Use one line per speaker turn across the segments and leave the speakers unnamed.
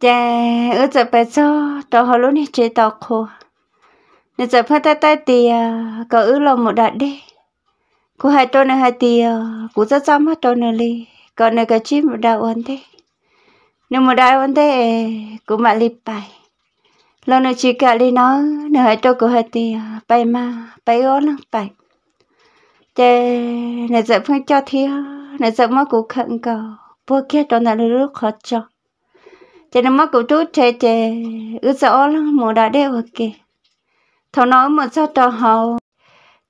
chè ở chợ bé cho tàu hồ lúc này chơi tàu khô nên giờ phát tay tay thì có ứ lòng một đạn đi cô hai tôi này hai thì cũng rất xa mắt tôi này đi còn này cái chim một đại ổn thế nếu một đại ổn thế cũng mà lịp bài lâu nữa chỉ cả đi nó nữa hai tôi của hai thì bài mà bài ổn lắm bài chè này giờ phát cho thiếu này giờ mất cũng khẩn cầu bố kia tôi này lúc khó cho cho nên mắc cũng chú chê chê ướt rõ lắm mùa đã đeo vật kì thầu nó một sao trò hầu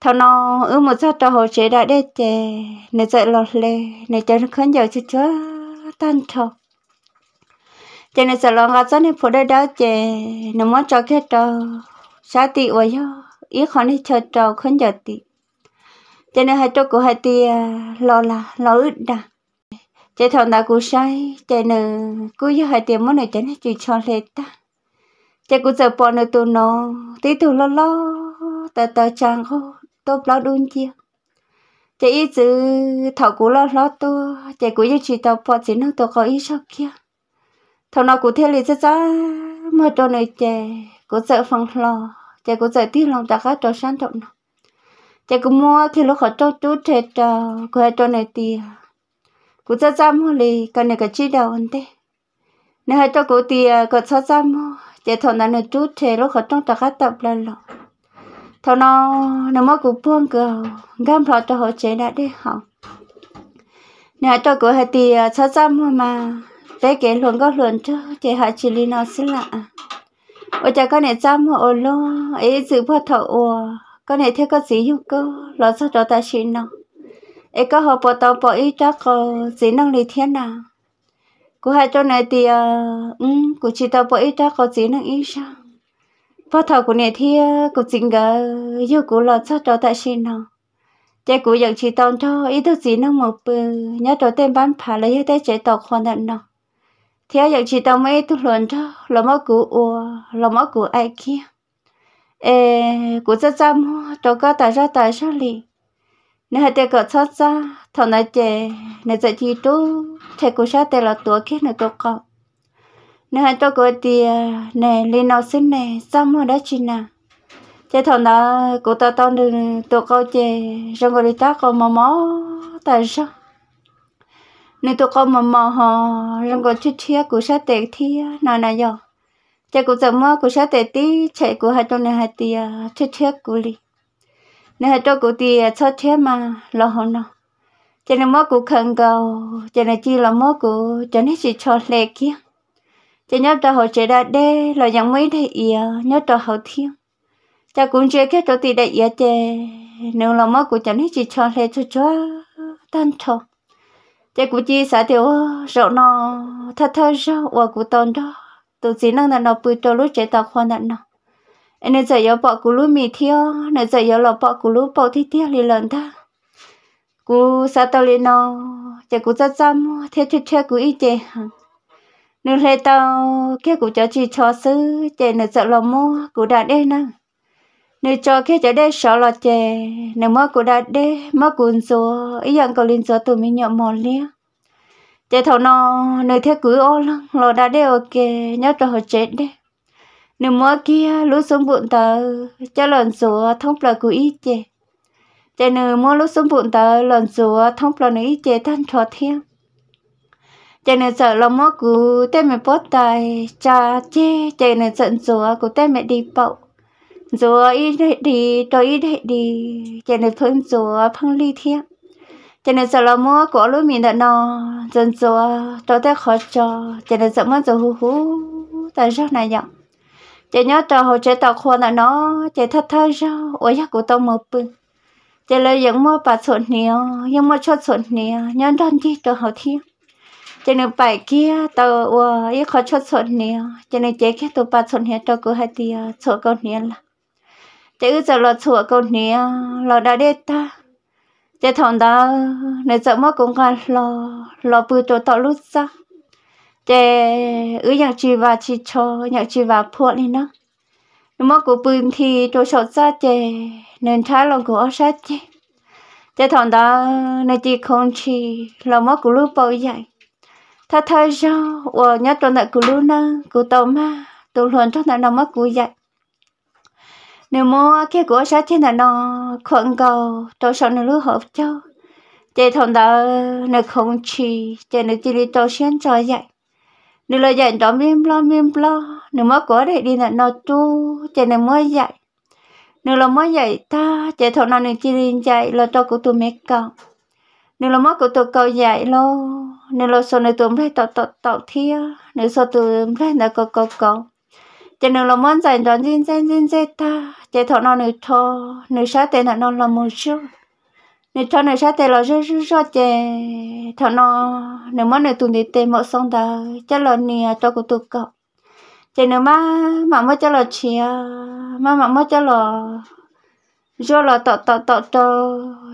thầu nó ướt một sao trò hầu chế đã đeo chê này dậy lọt lê này cho nó khấn dầu chứ chứa tan trò cho nên sợ lo ngã ra nên phụ đây đó chê nó mất trò kia trò sao tị vậy ý khó nên chờ trò khấn dầu tị cho nên hai chỗ của hai tia lo là lo ướt đà chế thằng ta cú sai chế nè cú giờ hai tiền món này chế nó chỉ cho lệ ta chế cú giờ bỏ nó tụ nó tí tụ lo lo tờ tờ chẳng hô tốt lo đun chi, chế ý chữ thảo cú lo lo tu chế cú giờ chỉ tao bỏ chỉ nó tao có ít sao kia thằng nó cú thế lì chứ cha mà cho này chế cú giờ phòng lo chế cú giờ tí lòng ta khác cho sáng trọng nó chế cú mua khi lúc họ cho chú trẻ cho hai cho này tiền cú cho chăm hô lì còn này cái chi đầu anh thế nếu hai cho cú thì có cho chăm hô chỉ thằng này nó chút thế lúc họ trong tất cả tập lên rồi thằng nó nó mới cú buông cơ gam phải cho họ chế đã đi học nếu cho cú hai thì cho cha hô mà để cái luôn có luôn chứ chỉ họ chỉ lì nó xin lạ ôi cha con này chăm hô ô lô ấy giữ phật thọ ủa con này thế có gì hữu cơ lo sao cho ta xin nó ấy có hợp bộ tàu bộ ý chắc có ờ, gì năng lý thiên nào cô hai chỗ này thì ờ, ừ cô chỉ tàu bộ ý chắc có gì năng ý sao bắt đầu của này thì ờ, cô chính cái yêu cô là cho cho tại sinh nào chạy cô dựng chỉ tàu cho ý thức gì năng một bữa nhớ cho tên bán phá lấy hết chạy tàu khoan đạn nào thì dựng chỉ tàu mấy thức luận cho là mất của ua là mất của ai kia ê cô rất chăm cho các tại ra tại sao liền nếu hai tay cọ sát ra thọ nói chè nếu sẽ chỉ tu chè cố sát tay là tua kia nếu tôi cọ nếu hai tôi gọi thì nè lên nó xin nè sao mà đã chín à chè thọ nó cố ta tao được tôi cọ chè rồi người ta cọ mò mò tại sao nếu tôi cọ mò mò họ rồi người chút chia cố cha để thi nào nào giờ chè cố giờ mua cố cha để tí chạy cố hai tôi này hai tia chút chia cố đi nên cho cụ thì cho thế mà lo hơn nó cho nên mỗi cụ khẩn cầu cho nên chỉ là mỗi cụ cho nên chỉ cho lệ kia cho nhớ cho họ chế đã đê là những mấy đại iya nhớ cho họ thiên cho cũng chưa kết cho thì đại iya chê nếu là mỗi cụ cho nên chỉ cho lệ cho cho tan cho cha cụ chỉ sợ thiếu rượu nó thật thật rượu và cụ tồn đó tụi chỉ năng là nó bự cho lúc chế tạo khoan nạn nó nên giờ yo bỏ cú lú mì thiêu nên giờ yo lọ bỏ cú lú bỏ thi thiêu lì lần ta cú sa tao lì nó chả cú ra chăm thiêu thiêu thiêu cú ít chè nên lê tao kia cú cho chị cho sư chè nên giờ lọ mua cú đã đây nè nên cho kia cho đây sợ lọ chè nên mua cú đã đây mua cún số ý rằng cậu linh số tụi mình nhậu mòn liền, chè thầu nó nên thiêu cú ô lăng lọ đã đây ok nhớ cho họ chết đấy nếu mua kia lúc sống bụng tờ cho lần số thông là của ít chê chê nếu mua lúc sống bụng tờ lần số thông là nó ít chê thân trò thiên chê nếu sợ là mua cú tên mẹ bót tài cha chê chê nếu giận số của tên mẹ đi bậu rồi ít đi rồi ít đi chê nếu phân số phân ly thiên cho nếu sợ là mua của lúc mình đã nò dần dần cho tới khó cho cho nếu sợ mất rồi hú hú tại rất này giọng chị nhớ tờ hồi chế tàu khuôn là nó chị thật thơ ra ôi giác của tao mơ bưng chị lấy những mơ bà sụn nìa nhưng mơ cho sụn nìa nhớ đơn đi tờ hồi thiên chị nên bài kia tờ ôi ít khó cho sụn nìa chị nên chế kia tụ bà sụn nìa tờ cứ hai tìa sụn câu nìa là chị ư giờ lọ sụn câu nìa lọ đã đê ta chị thằng đó nãy giờ mơ cũng gà lọ lọ bự cho tao lúc sao để ứ nhạc chi và chi cho nhạc chi và phuộc đi nó nếu mất của bình thì tôi sợ ra chè nên trái lòng của ông sát chè chè thằng đó nơi chỉ không chỉ là mất của lúc bao dạy ta thay cho và nhớ cho đại của lúc nó của tàu ma tàu luận cho đại nó mất của dạy nếu mà cái của sát chè là nó khoảng cầu trôi sọt nó lúc hợp cho chè thằng đó nơi không chỉ chè nơi chỉ đi tàu xuyên cho dạy nếu là dạy cho miếng lo miếng lo nếu mà có để đi là nó chu chạy này mới dạy nếu là mới dạy ta chạy thọ nào nếu chỉ đi dạy là cho của tôi mẹ cầu nếu là mới của tôi cầu dạy lo nếu là sau này tôi phải tạo tạo tạo thia nếu sau tôi phải là cầu cầu cầu chạy nếu là mới dạy cho xin xin xin ta chạy thọ nào nếu thọ nếu sáng tên là nó là một chút nên cho nên sao thì lo rất rất rất chè thọ nó nếu mà nếu tụi đi tìm một xong đó chắc lo nè cho cô tụi cậu chè nếu mà mà mới chắc là chị mà mà mới chắc là do là tọ tọ tọ cho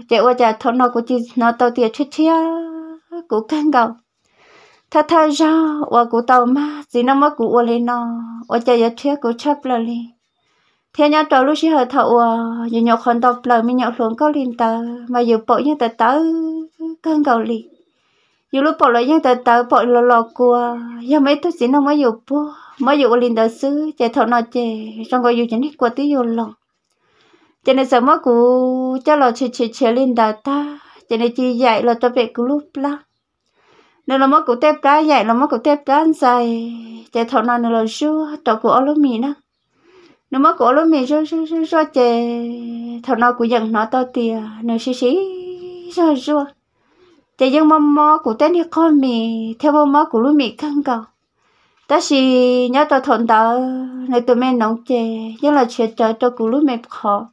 chè qua chè thọ nó của chị nó tao tiền chết chia cũng căng gạo thật thật ra và của tao mà gì nó mới của lên nó và chè giờ chia của chấp là liền thế nhau trâu lúc xí hơi thầu à ờ, giờ nhậu còn đọc lời mình nhậu xuống câu liền tờ mà giờ bộ như tờ tớ cơn cầu liền dù lúc bỏ lời như tờ tờ bỏ lò lò cua giờ mấy thứ gì nó mới dù bố mới dù liền tờ xứ chạy thầu nọ chạy trong gọi dù chẳng hết qua tí dù lòng cho nên sợ mất cú cho lò chạy chạy chạy liền tờ ta cho nên chỉ dạy là cho bé cú lúc lắm nên là mất cú tép đá dạy là mất cú tép đá anh chạy chạy nọ nên là xưa trò cụ ở lúc mình đó nó mới cổ lúc mình cho cho cho cho chè thằng nó cũng dần nó to tiền nó xí xí cho cho, chè dân mắm mò của tên thì con mì theo mắm mò của lúc mì căng cầu ta xì nhớ tao thằng tao này tụi mình nóng chè nhưng là chè chờ cho của lúc mì khó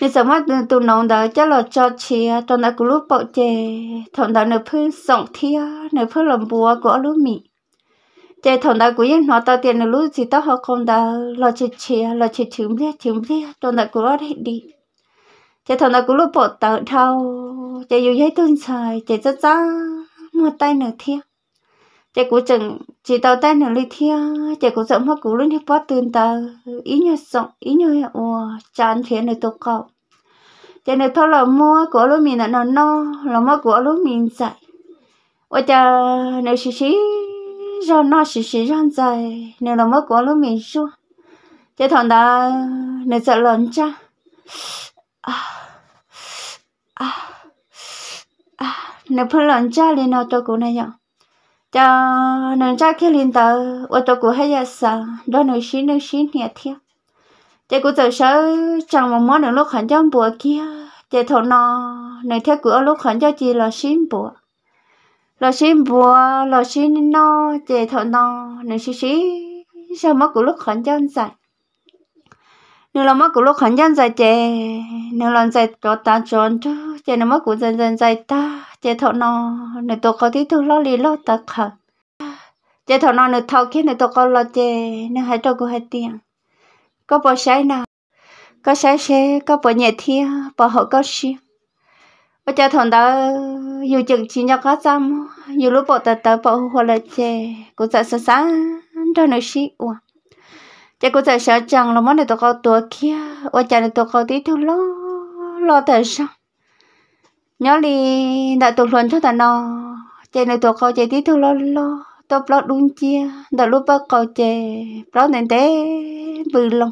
nên sao mà tụi nóng đó chắc là cho chè cho nó của lúc bọ chè thằng tao nó phơi sọng thia nó phơi làm bùa của lúc mì chế thằng đó cũng nó tao tiền nó lúc gì tao học không đã lo chơi chơi lo chơi chìm đi chìm đi thằng đó cũng lo đi đi chế thằng đó cũng lúc bỏ tao thao chế yêu giấy tuần xài chế rất ra mua tay nữa thiệt chế cũng chừng chỉ tao tay nữa lấy thiệt chế cũng sợ mất cũng luôn hết bỏ tiền tao ý nhớ sống ý nhớ ủa chán thiệt nữa tao cậu chế này thôi là mua của lúc mình là nó no là mua của lúc mình dạy ôi cha nếu xí xí rồi nó xì xì răng dài nếu nó mới có lúc mình xua thế thằng đó nếu sợ lớn cha à à à nếu phân lớn cha lên nó tôi cũng này nhở cho nên cha khi lên tờ ô tôi cũng hay giờ sợ đó nơi xin nơi xin nhẹ thiệt thế cũng sợ sợ chẳng một món được lúc hẳn trong bùa kia thế thằng nó nơi thế của lúc hẳn cho chị là xin bùa lo xin bùa lo xin nó chè thọ nó nè xí xí sao mất của lúc khẩn chân dài nếu là mất của lúc khẩn chân dài chè nếu là dài cho ta chọn chú chè nếu mất của dần dần dài ta chè thọ nó nè tôi có tí thứ lo lì lo ta khẩn chè thọ nó nè thâu khi nè tôi có lo chè nè hãy cho cô hãy tiền có bỏ sai nào có sai sai có bỏ nhẹ thiên bỏ họ có xiêm bây giờ thằng đó dù chừng chỉ nhọc hết xong dù lúc bộ tờ tờ bộ hồ là chè cũng sợ sợ sợ cho nó xí ua chè cũng sợ sợ chẳng là món này tụi con tuổi kia ua chả này tụi con tí thu lo lo tờ sao nhớ đi đã tụi luôn cho tao nó chè này tụi con chè tí thu lo lo tao lo đúng chia đã lúc bắt cầu chè lo nên thế vừa lòng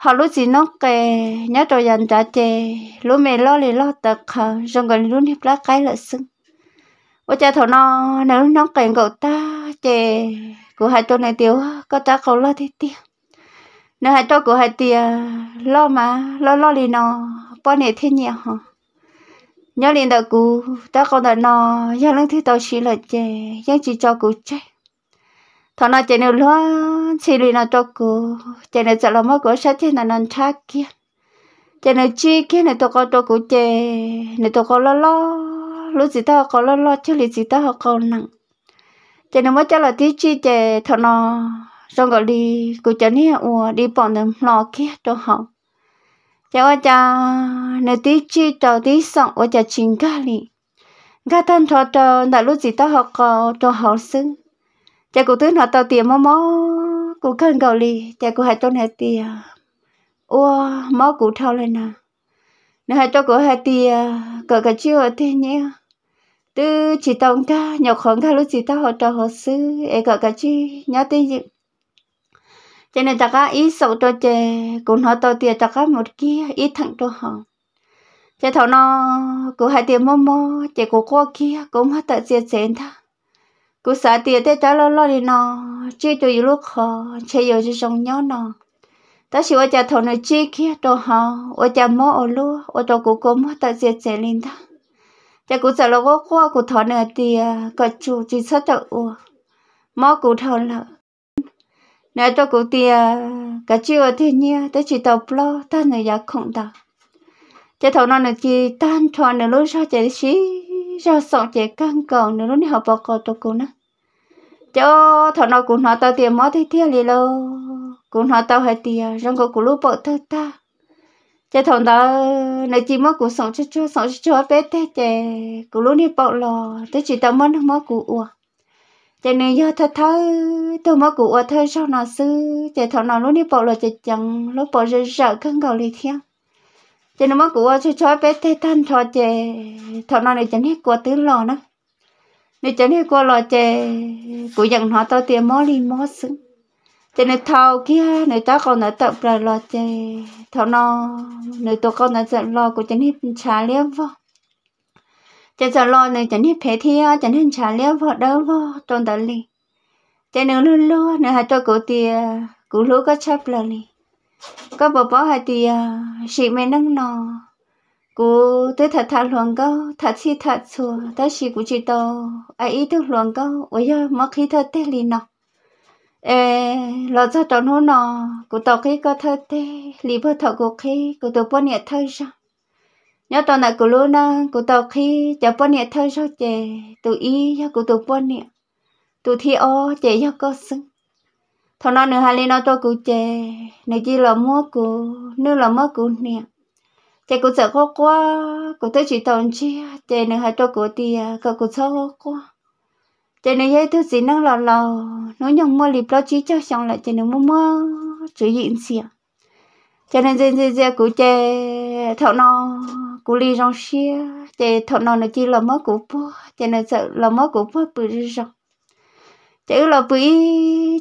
họ lúc gì nó kề nhớ trò dành trả chè lúc mẹ lo lì lo tật hờ rồi gần luôn hiệp lá cái là sưng ô cha thầu nó nếu nó kề cậu ta chè của hai trò này tiêu có ta cậu lo thì tiêu nếu hai trò của hai tia lo mà lo lo lì nó bao nhiêu thiên nhiều hả nhớ liền đợi cụ ta còn đợi nó giờ lưng thì tao chỉ là chè giờ chỉ cho cụ chơi thọ nó chỉ nửa lo chỉ lì nó cho cô chỉ nửa sợ là mất của sát thế là nó chắc kia chỉ nửa chi kia nửa tôi có cho cô chỉ nửa tôi có lo lo lúc gì ta có lo lo chứ lì gì ta có nặng chỉ nửa mất cho là tí chi chỉ thọ nó xong rồi đi cô chỉ nè ủa đi bọn nó lo kia cho họ chỉ qua cha nửa tí chi cho tí xong ở cha chính cái gì cái thằng thọ cho nãy lúc gì ta học cho học sinh cha cụ thứ nọ tao tiền mó mó cụ khăn cầu li cha cụ hai tôn hai tiền ua mó cụ thao lên nè à? nó hai cho cụ hai tiền cỡ cả chưa thế nhé từ chỉ tao ca nhọc khoảng ca lúc chỉ tao họ trò họ sư e cỡ cả chi nhớ tên gì cho nên ta cá ít sầu cho chè cũng họ tao tiền ta cá một kia ít thằng cho họ chè thầu nó cụ hai tiền mó mó chè cụ qua kia cũng hết tận diệt xén tha cú xã tiền thế trả lo lo đi nó chỉ cho yêu lúc họ chơi yêu cho sống nhớ nó ta chỉ ở nhà thầu này chỉ kia đồ họ ở nhà mò ở lu ở đồ cũ cũ mò ta diệt sẽ lên ta cha cú xã lo quá quá cú thọ này tiền cả chủ chỉ sát trợ u mò cú thọ là nè cho cú tiền cả chưa thì nhia ta chỉ tàu lo ta người già không đó, cha thầu nó này chỉ tan thọ này lúc sao chạy xí cho sợ trẻ căng cầu nữa này họ bỏ cầu tôi cũng nè cho thọ nào cũng nói tao tiền mất thì thiệt liền lo cũng nói tao hay tiền rong có cũng lúc bỏ tao ta cho thằng đó nơi chỉ mất cũng sống cho cho sống cho cho bé thế trẻ cũng lúc này bỏ lò thế chỉ tao mất mót cũng uổng cho nên do thật thơ tôi mới cụ uổng thơ sau nào sư chạy thọ nào lúc này bỏ lò chạy chẳng lúc bỏ rơi rợ căng cầu liền thiêng cho nên mất của cho chói bé thế thân cho chè thọ nó này chẳng hết của tứ lò nó này chẳng hết của lò chè của dần họ tao tiền mó li mó xứng cho nên thao kia này ta còn nói tập là lò chè thọ nó này tôi còn nói giận lò của chẳng hết trà liếm vô cho giờ lo này chẳng hết phải thi chẳng hết trà liếm vô đâu vô trong đời li cho nên luôn luôn này hai tôi cổ tiền cũng lúc có chấp là li có bà bảo hay thì à chị mẹ nâng nọ cô tới thật thật luận câu thật si thật xua ta chỉ cú chỉ tàu ai ý thức luận câu ôi giờ mất khi thật tê lì nọ ê lo cho tàu nó nọ cú tàu khi có thật tê lì bơ thọ cú khi cô tàu bơ nhẹ thơ ra nhớ tàu này cô luôn nè cô tàu khi chả bơ nhẹ thơ ra chè tụi ý cho cô tàu bơ nhẹ tụi thi ô chè cho có xứng thằng nó nữa hai lên nó cho cụ chè nửa chỉ là mua cụ nửa là mua cụ nè chè cụ sợ khó quá cụ tới chỉ tồn chi chè nửa hai cho cụ thì cả cụ sợ khó quá chè nửa dây thứ gì nó lò lò nó nhung mua lịp lo chí cho xong lại chè nửa mua mua chữ diện xịa à. cho nên dê dê dê cụ chè thằng nó cụ ly rong xia chè thằng nó nửa chỉ là mua cụ po chè nửa sợ là mua cụ po bự rong chứ là bữa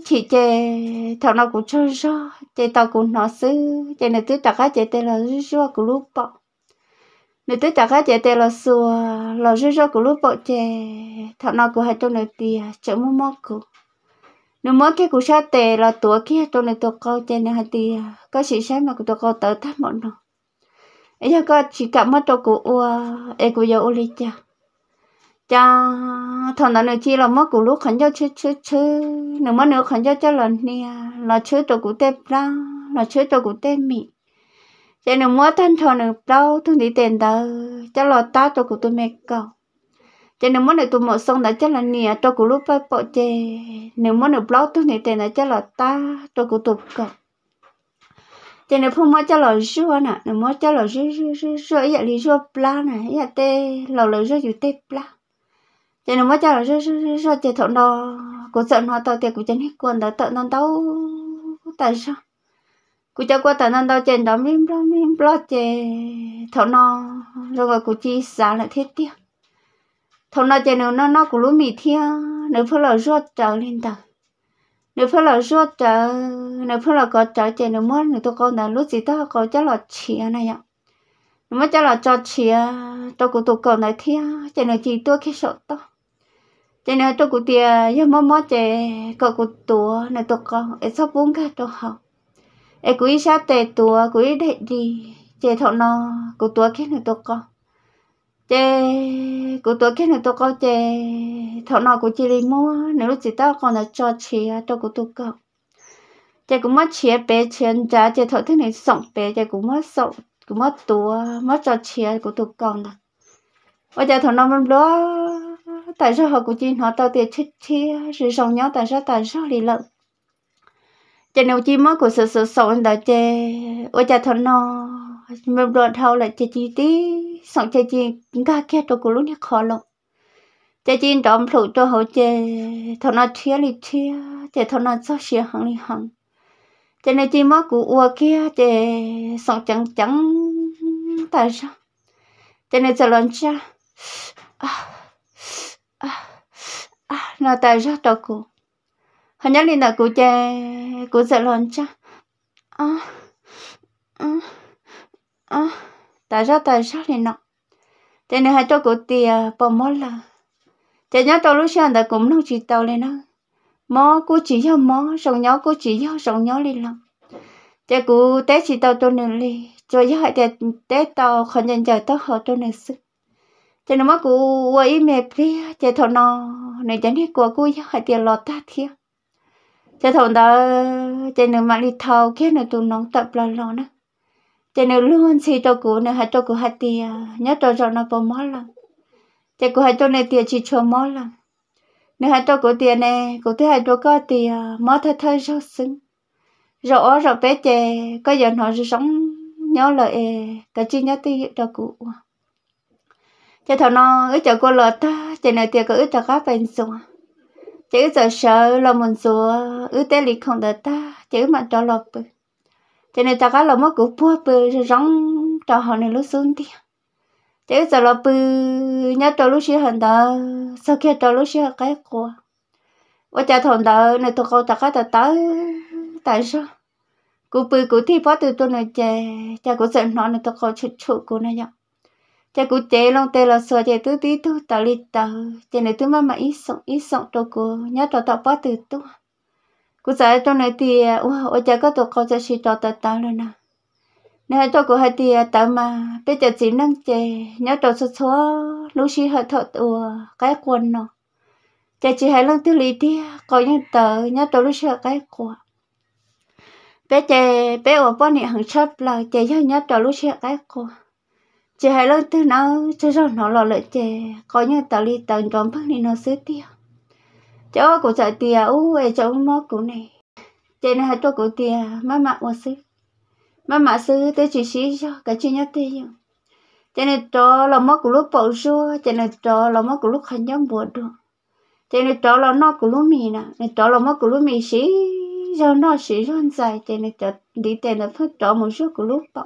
chị chè thằng nào cũng chơi cho chè tao cũng nó xứ chè này tới chặt cái chè tê là rứa của lúc bọ này tới chặt cái chè tê là xua là rứa của lúc bọ chè thằng nào cũng hay trong này tì chợ mua móc cụ nếu mỗi cái của sa tè là tuổi kia trong này tuổi câu chè này hay tì có sự sáng mà của tuổi câu tới thắt mọi nó ấy giờ có chỉ cảm mất tôi của ua ấy của giờ ô lịch chả cha thằng nào nữa chi là mất của lúc khẩn cho chứ chứ chứ nếu mất nữa khẩn cho cho lần nè à, là chứ tôi của tép ra là chứ tôi của tép mị cho nếu mất thân thằng nữa đâu thương đi tiền đó cho là ta tôi của tôi mẹ cầu cho nếu mỗi nữa tôi mở xong đã chắc là nè tôi của lúc phải bỏ chê nếu mỗi nữa blog tôi này tiền đã chắc là ta tôi của tôi cậu cho nên phong mới cho là rửa nè nếu mỗi cho là rửa rửa rửa rửa vậy là rửa bla nè vậy tê lầu là rửa chữ tê bla cho nên mới cho là rất rất rất chỉ thằng đó cũng sợ nó tao thì cũng chẳng hết quần đã tận nó đâu tại sao cũng cho qua tận nó đâu trên đó mìm đó mìm lo chè thằng nó rồi gọi cũng chi xả lại thiết tiếc thằng nó chè nó nó nó cũng lúa mì thia nếu phải là rốt trở lên tờ nếu phải là rốt trở nếu phải là có trở chè nó mất nếu tôi con là lúc gì đó có chắc là chìa này ạ nếu mà chắc là cho chìa tôi cũng tụ cầu này thia chè nó chỉ tôi khi sợ tao cho nên tôi cũng tiề giờ mò mò chơi có cụ tua là tôi có em sắp vốn cả tôi học em quý sa tề tua quý đệ đi chơi thọ nó cụ tua cái là tôi có chơi cụ tua cái là tôi có chơi thọ nó cũng chỉ lấy mua nếu lúc chị tao còn là cho chị tôi cũng tôi có chơi cũng mất chia bé chiến trả chơi thọ thế này sống bé chơi cũng mất sống cũng mất tua mất cho chia cũng tôi còn là bây giờ thọ nó đó tại sao họ của chị họ tao tiền chết chi rồi sống nhau tại sao tại sao lì lợn cho nên chị mất của sự sự sống đã chê ôi cha thằng nó mình đột thâu là chị chị tí sống chị chị ga kia tôi cũng lúc nhắc khó lắm chị chị đóng phụ cho họ chê thằng nó chia lì chia chị thằng nó sao xia hàng lì hàng cho nên chị mất của ua kia chị sống trắng trắng tại sao cho nên giờ lần cha Ah, no ta rất đau cụ. Hả nhớ lên là cô chè, cô sợ lòn cha. À, à, à, ta rất ta rất lên nọ. Thế nên hai cho cụ tìa bỏ mốt là. Thế nhớ tao lúc sáng ta cũng nông chỉ tàu lên đó. Mó cụ chỉ nhau mó, sống nhau cụ chỉ nhau, sống nhau lên lòng. Thế cô té chỉ tàu tôi nữa đi, rồi giờ hãy té tàu khỏi nhận giờ tao họ tôi nữa sức cho nên mà cụ ấy mẹ phía chạy thọ nó này chẳng hết của cụ hai tiền lọt ta thiệt chạy thọ đó chạy nên mà đi thầu kia này tụi nó tập lo lo nữa chạy nên luôn xì cho cụ này hai cho cụ hai tiền nhớ cho cho nó bỏ mất là chạy cụ hai cho này tiền chỉ cho mất là nếu hai cho cụ tiền này cụ thứ hai cho có tiền mất thay thay cho xứng rõ rõ bé chè có giờ nó sống nhớ lời cái chi nhớ tiền cho cụ cho thằng nó ít cho cô lợt ta cho này thì có ít cho bên xuống chỉ ít cho sợ là mình xuống ít tế lịch không được ta chỉ mà cho lợt bự cho nên ta các là mất của bùa bự rồi rong cho họ này lúc xuống đi chỉ ít cho lợt bự nhớ cho lúc xí hận đó sau khi cho lúc xí cái của và cha thằng đó này tôi câu ta các ta tới tại sao cụ bự cụ thi phó từ tôi này chè cha cụ giận nó này tôi câu chút chút cụ này nhở cha cụ chế long tê là sửa chế tứ tí tu tao li tao chế này tứ mà mà ít sống ít sống đâu cô nhớ à, tao tao bắt từ tu cụ giải trong này thì ô ô cha có tổ câu sẽ xí tao tao tao rồi nè nếu tao cú hay thì tao mà bây giờ chỉ năng chế nhớ tao số số lúc xí hơi thợ tụ à, cái quần nọ, cha chỉ hay lăng tứ li thì có những tờ nhớ tao lúc xí cái quần bé chế bé ở bên này hàng xóm là chế nhớ nhớ tao lúc xí cái quần chị hãy lo tư nào cho cho nó lo lợi chị có như tao đi tao tròn bắt đi nó xứ tiêu cháu của chạy tia u ấy cháu nó cũng này chị này cho của tia má mạ của xứ má mạ xứ tới chỉ xí cho cái chuyện nhất tiêu chị này cho là mất của lúc bầu xua chị này cho là mất của lúc hành giống buồn được chị này cho là nó của lúc mì nè này cho là mất của lúc mì xí cho nó xí cho anh dài chị này cho đi tiền là phải cho một số của lúc bầu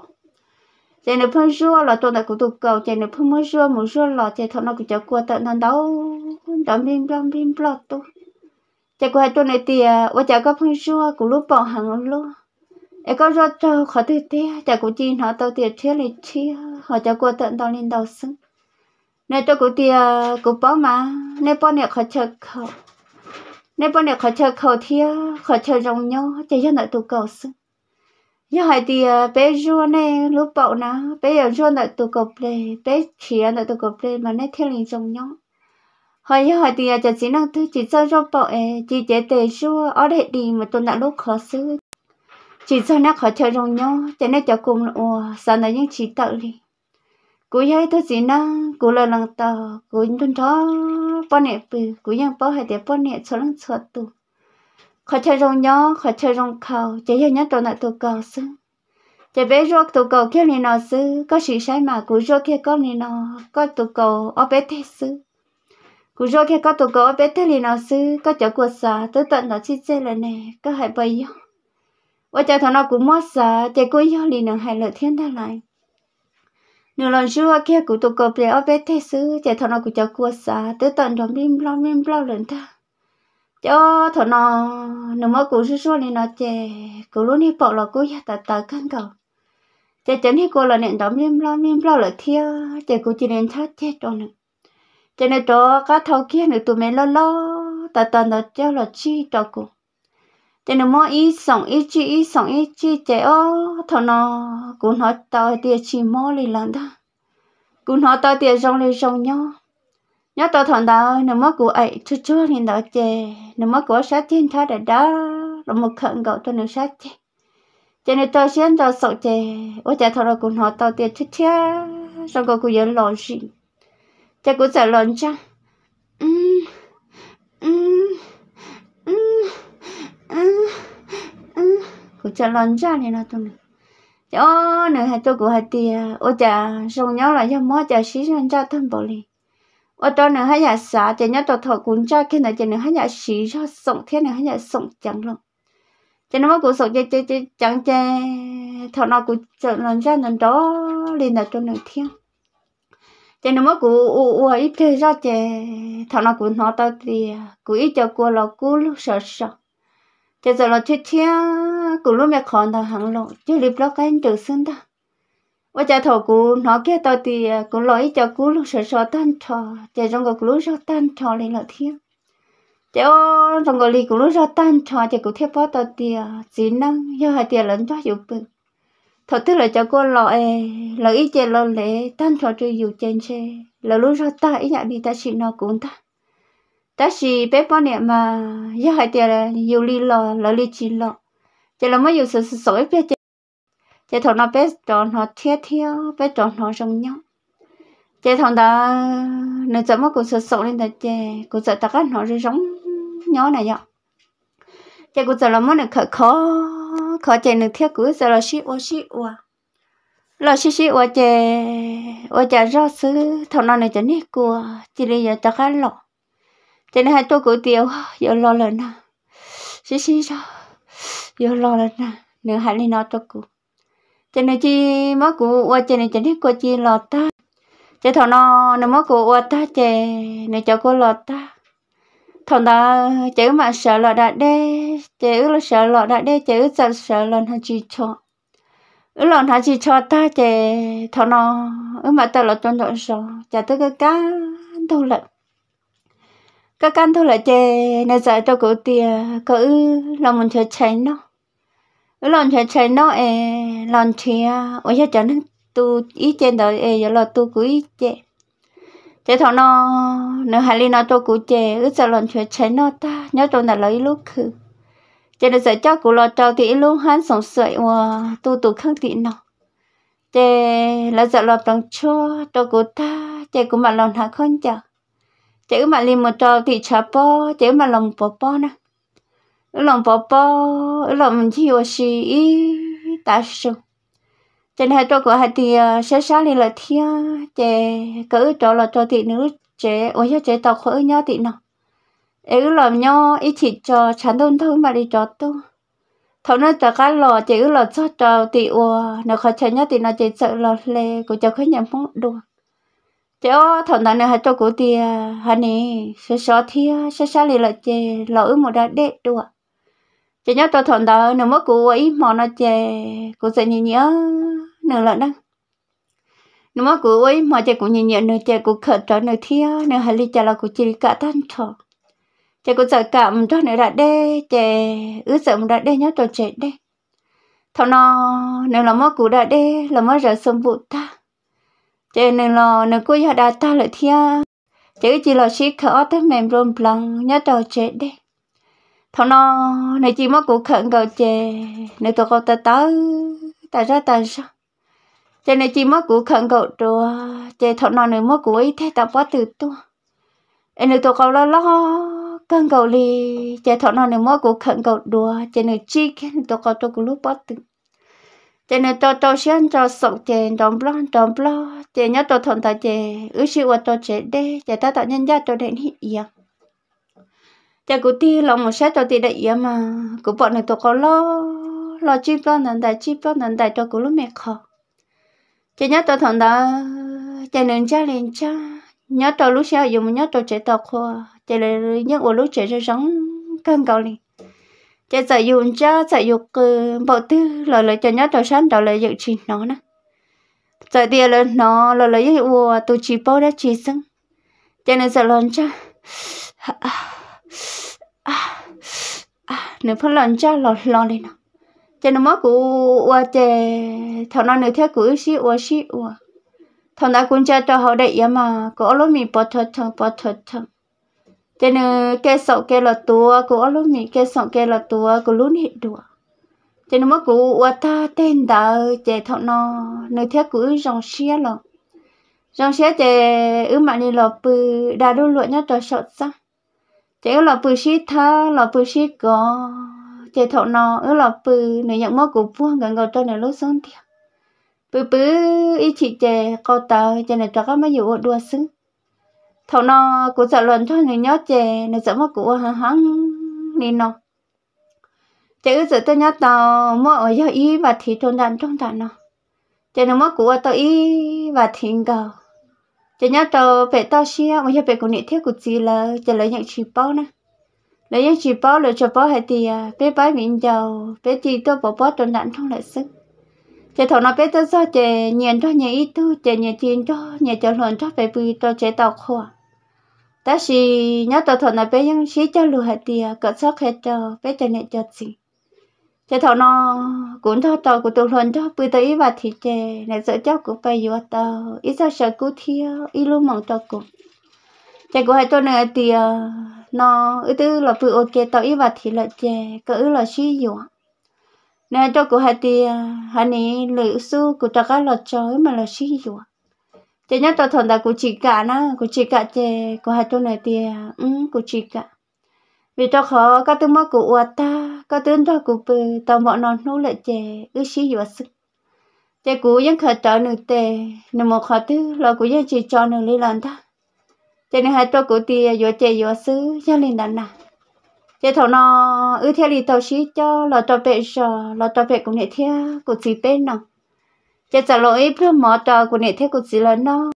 trên nó phân rua là tôi đã cũng tục cầu trên nó phân mưa rua mua rua là trên thằng nó cũng chạy qua tận thằng đâu đó bim bom bim bọt tôi chạy qua tôi này thì và chạy có phân rua cũng lúc bỏ hàng luôn ai có rua cho khó từ tia chạy cũng chỉ nó tao tiệt chết này chia họ chạy qua tận tao lên đầu sưng nên tôi cũng tia cũng bỏ mà nên bỏ này khó chờ khẩu nên bọn này khó chờ khẩu thia khó chờ rồng nhau chạy cho nó tụ cầu sưng như hỏi thì ờ, bé rùa này lúc bậu nó bé ở rùa đợi tụ cột lên bé chỉ ở đợi tụ cột lên mà nó theo liền trong nhau hỏi như hỏi thì ờ, chả chỉ năng thứ chỉ cho rùa bậu ấy chỉ chế tề rùa ở đây đi mà tôi đã lúc khó xử chỉ cho nó khó chơi trong nhau cho nên cho cùng ủa sao nó những chỉ tự đi cú thấy thứ chỉ năng cú là lần tờ cú tuân thó bao nè bự cú yang bao hai đứa bao nè cho lần cho tụ khó chơi rong nhó khó chơi rong khâu chỉ cho nhớ tôi nợ tôi cầu sư chỉ bé rốt tôi cầu kia này nó sư có sự sai mà cứ rốt kia có này nó có tôi cầu ở bé thế sư cứ rốt kia có tôi cầu ở bé thế này nó sư có chỗ của xã tôi tận nó chi chơi là nè có hại bây giờ và cho thằng nó cũng mất xã chỉ cứ do lì nó hại lợi thiên ta lại nửa lần xưa kia cũng tôi cầu bé ở bé thế sư chỉ thằng nó cũng chỗ của xã tôi tận nó bim lo bim lo lần ta cho thọ nó nó mà cũng số số này nó chè cũng luôn đi bỏ là cũng ya tạt tạt căng cầu chè chén thì cô là nện đóng lim lo lim lo là thia chè cũng chỉ nên thoát chết rồi nữa cho này cho cá thâu kia nữa tụi mình lo lo tạt tạt nó cho là chi cho cô cho nên mỗi ít sống ít chi ít sống ít chi chè ô thọ nó cũng nói tao tiệt chỉ mỗi lần đó cũng nói tao tiệt rong lì rong nhau nhớ tôi thằng đó nó mất của ấy chú chú thì đó chê nó mất của sát thiên thá để đó là một khẩn cậu tôi nó sát chê cho nên tôi xem tôi sợ chê ôi chả thằng đó cũng họ tôi tiền chết chết xong cô cũng dẫn lộn gì chả cũng sợ lộn chăng của cha lần ra này là tôi này chỗ này hai tôi của hai tia ô cha xong nhớ là do mó cha xí ra thân bảo liền ở đó nữa hay là xã chỉ nhớ tổ thọ cũng cha khi nào chỉ nữa hay là xí cho sống thế nào hay là sống chẳng luôn. chỉ nó mà cũng sống chỉ chỉ chỉ chẳng chỉ thọ nào cũng chẳng lòng ra nên đó liền là cho nửa thiên chỉ nó mà cũng u u ít thế ra chỉ thọ nào cũng nó tao thì cũng ít cho cô lo cô lúc sợ sợ chỉ giờ là chết thiên cũng lúc mẹ còn thằng hàng lộ chứ liệp lo cái anh tự xưng ta 我家头姑 nó kia tao thì à, cũng lỗi cho cú lúc sợ sợ tan trò chạy trong cái lúc sợ tan trò lên là thiên chạy ô trong cái lúc lúc sợ tan trò chạy cú thiết bao tao thì chỉ à, năng do hai tiền lớn cho dù bự thật tức là cho cô lọ e là ít chạy tan trò chơi dù trên xe là lúc sợ ít nhận đi ta chỉ nó cũng ta ta chỉ bé bao niệm mà do hai tiền là dù li lọ là li chỉ lọ chạy là mới dù sợ chế thằng nó bé cho nó thiết thiết bé cho nó giống nhau chế thằng đó nó chậm mất cũng sợ sợ lên ta chế cũng sợ ta cắt nó giống rong nhau này nhở chế cũng sợ là mất được khởi khó khó chế nó thiết cũng sợ là xí ô xí ô là xí xí ô chế ô chế rõ xứ thằng nó này cho nít của chỉ để giờ ta cắt lọ chế này hai tôi cũng tiêu giờ lo lần nè xí xí sao giờ lo lần nè nếu hai lên nó tôi cũng cho nên chi mất cụ qua cho nên chỉ biết qua chi lọt ta chỉ thằng nó nó mất cụ qua ta chè này cho cô lọt ta thằng ta chữ mà sợ lọt đã đê chữ là sợ lọt đã đê chữ sợ sợ lọt hàng chi cho ứ lọt hàng chi cho ta chè thằng nó ứ mà ta lọt trong đội sợ chả tới cái cá đâu lận các căn thôi là chè nó dạy cho cụ tiền cỡ là mình chơi cháy nó nó lon chạy chạy nó e lon chạy ôi giờ chẳng tu ý trên đó e giờ là tu cứ ý chê thế thằng nó nếu hai lý nó tu cứ chê ước giờ lon chạy chạy nó ta nhớ tôi là lấy lúc khử thế là giờ cho cụ lo cho thì lúc hắn sống sợi và tu tu khăng tị nó thế là giờ lo bằng chua cho cụ ta thế cũng mà lon hạ không chả thế mà lim một trò thì chả po thế mà lòng po po nè lòng bỏ bỏ lòng mình chịu xí ta sư trên hai chỗ của hai thì ờ, sẽ sáng lên là thia chè cỡ chỗ là cho thị nữ chè ôi cho chè tao khởi nhớ thị nào ấy làm nhớ ý chỉ cho chán đơn thôi mà đi cho tôi thấu nó tao cái lò chỉ lò cho cho thì ua nó khó chơi nhất thì nó chỉ sợ lò lê của cháu khuyết nhầm phong đùa cháu thấu nó này hai cho cụ thì hà nè sẽ xóa thia sẽ xóa lì lại chè lỡ một đã đệ đùa chỉ nhớ tôi thọn đó nửa mà của ấy mò nó chè cú sẽ nhìn nhớ nửa lần đó nửa mà của ấy mò chè cũng nhìn nhớ nửa chè cũng khờ trở nửa thiếu nửa hai ly chè là cũng chỉ cả tan trò chè cũng sợ cảm cho nửa đã đê chè ứ sợ một đã đê nhớ tôi chè đê thằng nó nửa là mà của đã đê là mà rửa sông vụ ta chè nửa là nửa cô giờ đã ta lại thiếu chè chỉ là chỉ khở tới mềm rôm plăng nhớ tôi chè đê thằng nó này chỉ mất cuộc khẩn cầu chè này tôi có tới tới tại ra tại sao chè này chỉ mất cuộc khẩn cầu trùa chè thằng nó này mất cuộc ý thế tao quá từ tu, em này tôi có lo lo cần cầu li, chè thằng nó này mất cuộc khẩn cầu đùa chè này chi cái tôi có tôi cũng lúc quá từ chè này tôi tôi xem cho sọc chè đom lo đom lo chè nhớ tôi thằng ta chè ước gì qua tôi chè đây, chè ta tạo nhân gia tôi đến hiện cha cụ ti lòng một sát cho ti đại yếm mà cụ bọn này tôi có lo lo chip lo nền đại chip lo nền đại cho cụ lúc mẹ khó cha nhớ tôi thằng đó cha nên cha liền cha nhớ tôi lúc sau dùng nhớ tôi chạy tàu khoa cha lại nhớ ở lúc chạy ra sống cân cầu liền cha sợ dùng cha sợ dục ừ, bộ tư lời lời cho nhớ tôi sáng đầu lời dựng chỉ nó nè sợ tiền lời nó lời lời dựng ua tôi chỉ bao đã chỉ sưng cha nên sợ lòng cha à à nếu phải lần cho lò lò lên nào cho nó mất của ua chè thằng nó nếu theo của xí ua xí ua thằng đã cũng cha cho họ đấy mà có lúc mình bỏ thật thằng bỏ thật thằng cho nên cái sọ cái là tua có lúc mình cái sọ cái là tua có lúc hết đùa cho nên mất của ua ta tên đạo chè thằng nó nếu theo của dòng xía lò dòng xía chè ứ mà đi lò bự đa đôi lụa nhá cho sợ sao chế là bự xí tha là bự xí có chế thọ nó ở là bự này nhận mơ của vua gần gần cho này lối sống thiệt bự bự ý chị chế câu tờ chế này cho các mấy vụ đua xứng thọ nó cũng sợ luận cho người nhớ chế này sợ mơ của hắn hắn nên nó chế sợ tôi nhớ tàu mơ ở do ý và thì trôn đàn trong đàn nó chế nó mơ của tôi ý và thiện cầu chỉ nhớ tàu phải tàu xia mà nhớ về con nít thiết của chị là chỉ lấy những chỉ bao nè lấy những chỉ bao là cho bao hay thì bé à, bái mình giàu bé thì tôi bỏ bỏ tôi nặng không lại sức chỉ thằng nó bé tôi do chỉ nhìn cho nhà ít tu chỉ nhà tiền cho nhà cho luận cho về vì tôi chế tàu khô ta chỉ nhớ tàu thằng nó bé những chỉ cho luôn hay thì à, cỡ sót hết cho bé cho nhẹ cho gì thế thọ nó cũng thọ tàu của tôi luôn cho bữa tới và thì chè này sợ cho cũng phải vừa tàu ít ra sợ cứu thiếu ít luôn mong tàu cũng chè của hai tôi này thì nó ít thứ là vừa ok tàu ít và thì là chè cứ là suy dụng này cho của hai thì hai này lữ su của cho các là chơi mà là suy dụng chè nhớ tàu thằng ta của chị cả nó của chị cả chè của hai tôi này thì ừ của chị cả vì cho khó các thứ mắc của ta có tướng ra cụ bờ tàu bọn nó nô lệ chè ư xí dùa sức chè cũ vẫn khởi trở nửa tề nửa một khó tư lo cụ dân chỉ cho nửa lý lần ta chè nửa hai trâu cụ tì dùa chè dùa sư gia linh đàn nà chè thầu nó ư theo lì tàu xí cho lo trâu bệ sò lo trâu bệ cũng nệ theo cụ chỉ bên nọ chè trả lỗi phước mỏ trò của nệ theo cụ chỉ lớn nó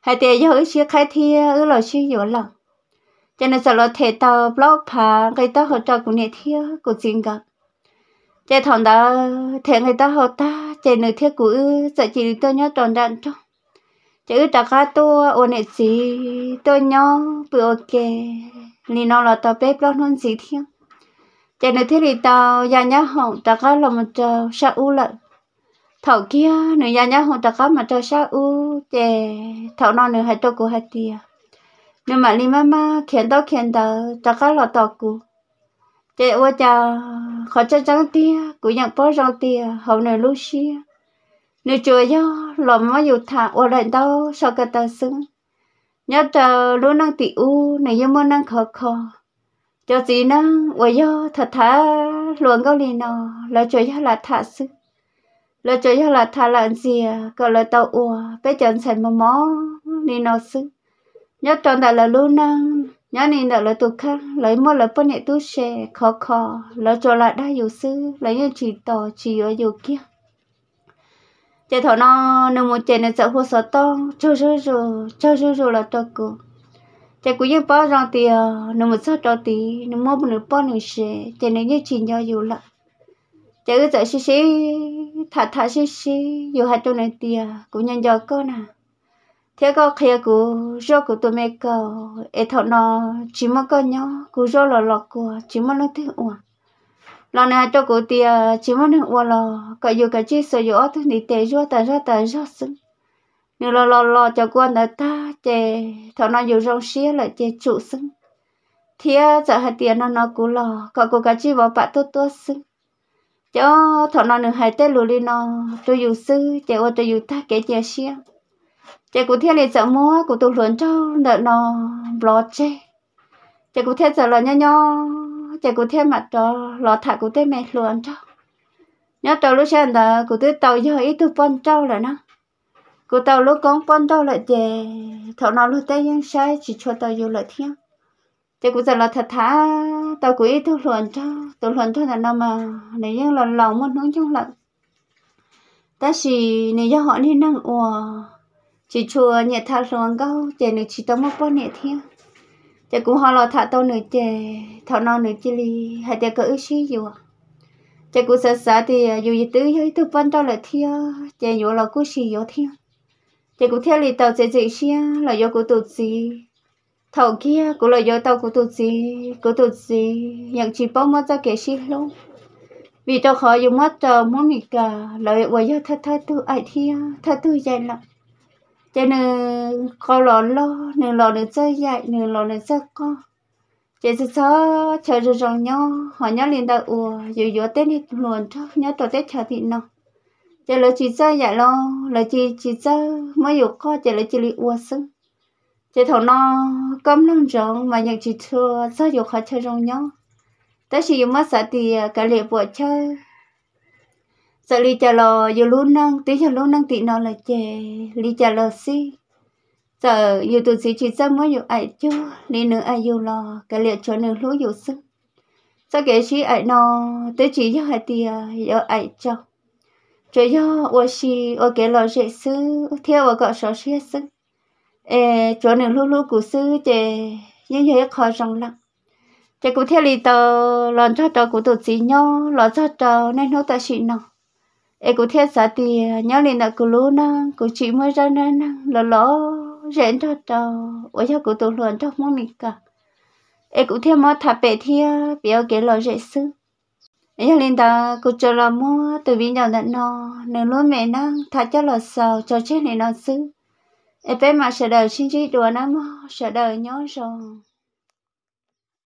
hai tề do ư xí khai thia ư lo xí dùa lòng cho nên giờ lo thể tao blog phá cái ta hỗ cho của nhẹ thiết của chính gặp chế thằng đó thế người ta hỗ ta chế nữ thiết của sợ chỉ tôi nhớ tròn đạn trong chế trả cá tôi ôn nghệ sĩ tôi nhớ bữa ok nên nó là tao bếp blog hơn gì thiết chế nữ thiết thì tao nhà nhá hỏng trả cá là một trò sa u lợn thầu kia nữa nhà nhá hỏng trả cá mà trò sa u chế thầu non nữa hay trâu của hai tia nhưng mà ni mama khiến đó khiến đó cho các lọ tàu cụ để qua cho khó cho trắng tia cũng nhận bó rong tia hậu này lúc xia nếu chùa do lọ mà dù thà, qua lại đâu sao cái tờ xứng nhớ chờ lúc năng tỷ u này yêu mơ năng khó khó cho gì năng qua do thật thà, luồng câu liền nó là chùa do là thà xứng là chùa do là thà lợn gì gọi là tàu ua bé chân xanh mò mó đi nó xứng nhớ tròn đã là lu năng nhớ nên đã là tụt khác lấy mua lấy bữa nhẹ tu xe khó khó lấy cho lại đa dù sư lấy như chỉ tỏ chỉ ở dù kia chị thọ nó nếu muốn chị nên sợ hồ sợ to cho rú rú cho rú rú là cho cô chị cũng như bao rằng thì à, nếu muốn sợ cho thì nếu mua một bao nhiêu xe chị nên như chỉ nhau dù lại chị cứ sợ xí xí thả thả xí xí dù hai chỗ này thì à, cũng nhân do cơ nào thế có khi cú do cú tụi mẹ cờ ế thọ nó chỉ mà có nhó cú do lò lò cú chỉ mà nó thích uống, lò này cho cú tia chỉ mà nó uổng lò cả dù cả chi sở dụ thứ đi tệ do ta ra ta ra sưng nếu lò lò lò cho quan đã ta chế thọ nó dù rong xía lại chế trụ sưng thế giờ hai tiền nó nó cú lò có cú cả chi vào bạn tốt tốt sưng cho thọ nó nửa hai tết lùi nó tôi dù sư chế ô tôi dù ta kể chè xía chị cụ thiết lịch sợ mua cụ tụ luận cho nợ nó lo chê chị cụ thiết sợ là nho nho chị cụ thiết mặt cho lo thả cụ thiết mẹ luận cho nhớ tàu lúc xem là cụ tụ tàu giờ ít tụ phân cho là nó cụ tàu lúc con phân cho là về thợ nó lúc tây nhưng sai chỉ cho tàu vô là thiên chị cụ sợ là thật thả tàu cũng ít tụ luận cho tụ luận cho là nó mà này nhưng là lòng muốn hướng trong lận ta chỉ này do họ đi năng ùa chỉ chùa nhẹ thả xuống câu chè nữa chỉ tao mất bao nhẹ thiên chè cũng họ lo thả tao nữa chè thảo non nữa chỉ li hai chè có ước gì dù chè cũng sợ sợ thì à, dù gì tứ với tứ phân tao lại thiên chè dù là cũng gì vô thiên chè cũng theo lì tao chè chè xia là do của tụt gì thầu kia cũng là do tao của tụt gì của tụt gì nhận chỉ bao mất ra kẻ xí luôn vì tao khó dùng mắt tao muốn mình cả lợi quá do thật thật tự ai thiên thật tự dạy lắm cho nên có lón lo nên lón nên chơi dạy nên lón nên chơi con chỉ chơi chơi chơi chơi rồi nhau họ nhau liền đợi ùa dù dù tết đi luôn cho nhớ tổ tết chờ thì nó chỉ là chỉ chơi dạy lo là chỉ chỉ chơi mới dù có chỉ là chỉ li ùa sưng chỉ thằng nó cấm lăng rộng mà những chỉ thưa sợ dù khó chơi rồi nhau tới chỉ mất sợ thì cả lệ bộ chơi sợ li chả lo yêu luôn năng tí chả luôn năng tí nó là chè li chả lo si sợ yêu tụi si chỉ sợ mới yêu ai chú li nữa ai yêu lo cái liệt cho nữa lú yêu sức sợ cái sĩ ai nó tới chỉ cho hai tia yêu ai cho cho yo ô sĩ ô cái lo dễ sư theo ô cọ sợ sĩ sức ê cho nữa lú lú cụ sư chè nhưng giờ khó rong lắm chè cụ theo li tờ lòn cho tờ cụ tụi sĩ nhau lòn cho tờ nên nó ta sĩ nào em cũng thiết xã thì ờ, nhớ lên là cô lú nó cô chỉ mới ra nó nó lỡ rèn cho tàu ở cho cô tổ luận cho mong mình cả em cũng thiết mà thà bể thì biểu cái lỡ rẻ sư em nhớ lên đó cô cho là mua từ bên đầu đạn nó nên luôn mẹ nó thà cho là sao cho chết này nó sư em bé mà sợ đời xin chỉ đùa nó mà sợ đời nhớ rồi